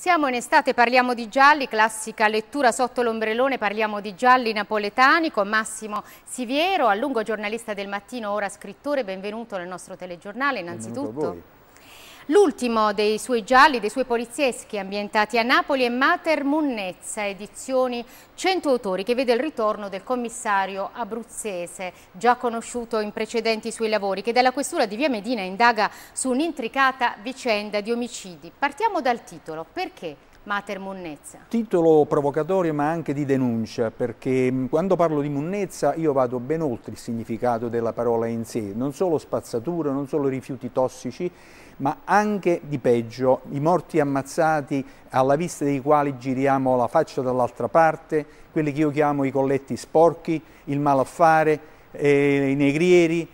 Siamo in estate, parliamo di gialli, classica lettura sotto l'ombrellone, parliamo di gialli napoletani con Massimo Siviero, a lungo giornalista del mattino, ora scrittore, benvenuto nel nostro telegiornale innanzitutto. L'ultimo dei suoi gialli, dei suoi polizieschi ambientati a Napoli è Mater Munnezza, edizioni 100 autori, che vede il ritorno del commissario abruzzese, già conosciuto in precedenti suoi lavori, che dalla questura di Via Medina indaga su un'intricata vicenda di omicidi. Partiamo dal titolo, perché Mater Munnezza. Titolo provocatorio ma anche di denuncia perché mm, quando parlo di Munnezza io vado ben oltre il significato della parola in sé, non solo spazzatura, non solo rifiuti tossici ma anche di peggio, i morti ammazzati alla vista dei quali giriamo la faccia dall'altra parte, quelli che io chiamo i colletti sporchi, il malaffare, eh, i negrieri,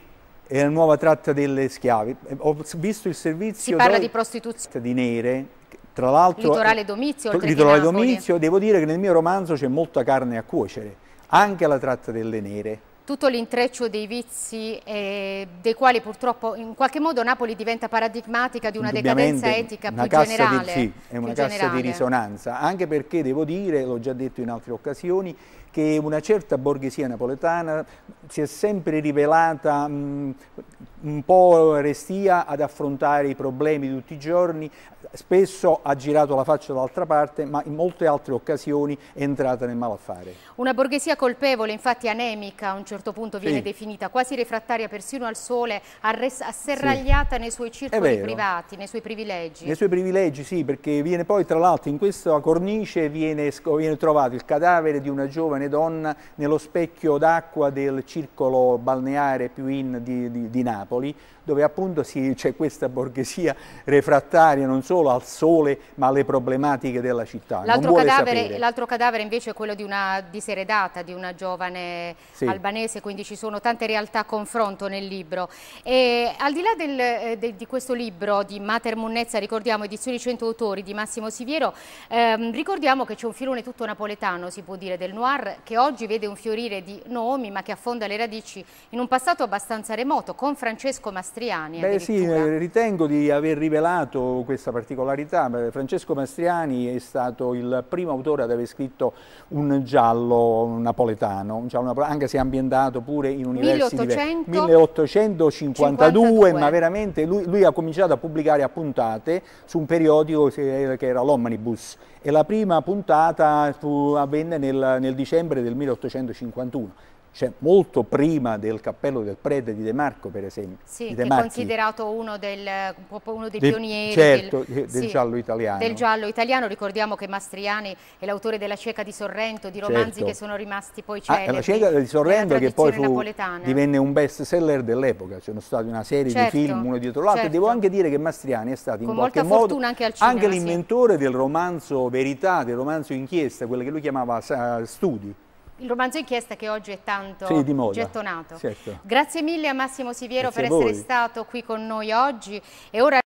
e la nuova tratta delle schiavi. Eh, ho visto il servizio... Si parla di prostituzione. ...di nere tra l'altro, litorale eh, Domizio, oltre litorale Domizio, devo dire che nel mio romanzo c'è molta carne a cuocere, anche la tratta delle nere. Tutto l'intreccio dei vizi eh, dei quali purtroppo in qualche modo Napoli diventa paradigmatica di una decadenza etica una più generale. Di, sì, è una cassa generale. di risonanza, anche perché devo dire, l'ho già detto in altre occasioni, che una certa borghesia napoletana si è sempre rivelata mh, un po' restia ad affrontare i problemi di tutti i giorni, spesso ha girato la faccia dall'altra parte, ma in molte altre occasioni è entrata nel malaffare. Una borghesia colpevole, infatti anemica a un certo punto viene sì. definita, quasi refrattaria persino al sole, asserragliata sì. nei suoi circoli privati, nei suoi privilegi. Nei suoi privilegi, sì, perché viene poi tra l'altro in questa cornice viene, viene trovato il cadavere di una giovane donna nello specchio d'acqua del circolo balneare più in di, di, di Napoli, dove appunto c'è questa borghesia refrattaria non solo solo al sole ma alle problematiche della città. L'altro cadavere, cadavere, invece è quello di una diseredata, di una giovane sì. albanese, quindi ci sono tante realtà a confronto nel libro. E, al di là del, eh, de, di questo libro di Mater Munnezza, ricordiamo edizioni 100 autori di Massimo Siviero, ehm, ricordiamo che c'è un filone tutto napoletano, si può dire, del noir, che oggi vede un fiorire di nomi ma che affonda le radici in un passato abbastanza remoto, con Francesco Mastriani. Beh sì, eh, ritengo di aver rivelato questa particolare particolarità, Francesco Mastriani è stato il primo autore ad aver scritto un giallo napoletano, anche se ambientato pure in universi 1800... 1852, 52. ma veramente lui, lui, ha cominciato a pubblicare a puntate su un periodico che era l'Omnibus e la prima puntata fu, avvenne nel, nel dicembre del 1851 cioè molto prima del cappello del prete di De Marco, per esempio. Sì, di che è considerato uno, del, uno dei De, pionieri certo, del, eh, del sì, giallo italiano. Del giallo italiano, ricordiamo che Mastriani è l'autore della cieca di Sorrento, di romanzi certo. che sono rimasti poi ah, celebri. Ah, la cieca di Sorrento che poi fu, divenne un best seller dell'epoca, c'erano state una serie certo, di film uno dietro l'altro. Certo. Devo anche dire che Mastriani è stato in Con qualche modo anche, anche l'inventore sì. del romanzo verità, del romanzo inchiesta, quello che lui chiamava studi il romanzo inchiesta che oggi è tanto sì, gettonato. Certo. Grazie mille a Massimo Siviero Grazie per essere stato qui con noi oggi e ora